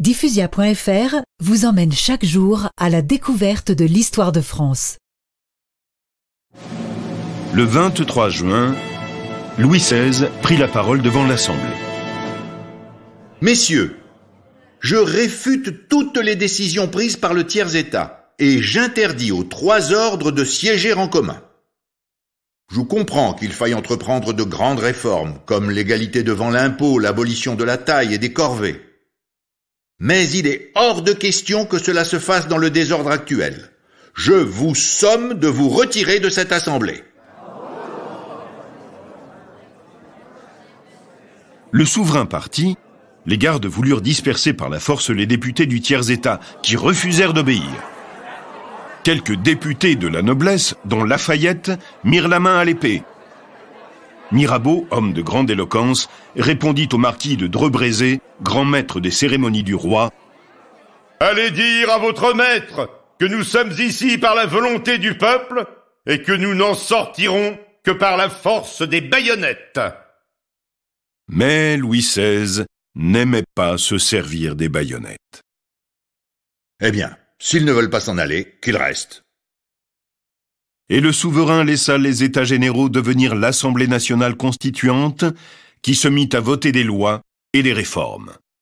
Diffusia.fr vous emmène chaque jour à la découverte de l'histoire de France. Le 23 juin, Louis XVI prit la parole devant l'Assemblée. Messieurs, je réfute toutes les décisions prises par le tiers-État et j'interdis aux trois ordres de siéger en commun. Je comprends qu'il faille entreprendre de grandes réformes, comme l'égalité devant l'impôt, l'abolition de la taille et des corvées. Mais il est hors de question que cela se fasse dans le désordre actuel. Je vous somme de vous retirer de cette assemblée. Le souverain parti, les gardes voulurent disperser par la force les députés du tiers-État, qui refusèrent d'obéir. Quelques députés de la noblesse, dont Lafayette, mirent la main à l'épée, Mirabeau, homme de grande éloquence, répondit au marquis de Drebrézé, grand maître des cérémonies du roi. Allez dire à votre maître que nous sommes ici par la volonté du peuple et que nous n'en sortirons que par la force des baïonnettes. Mais Louis XVI n'aimait pas se servir des baïonnettes. Eh bien, s'ils ne veulent pas s'en aller, qu'ils restent et le souverain laissa les États généraux devenir l'Assemblée nationale constituante, qui se mit à voter des lois et des réformes.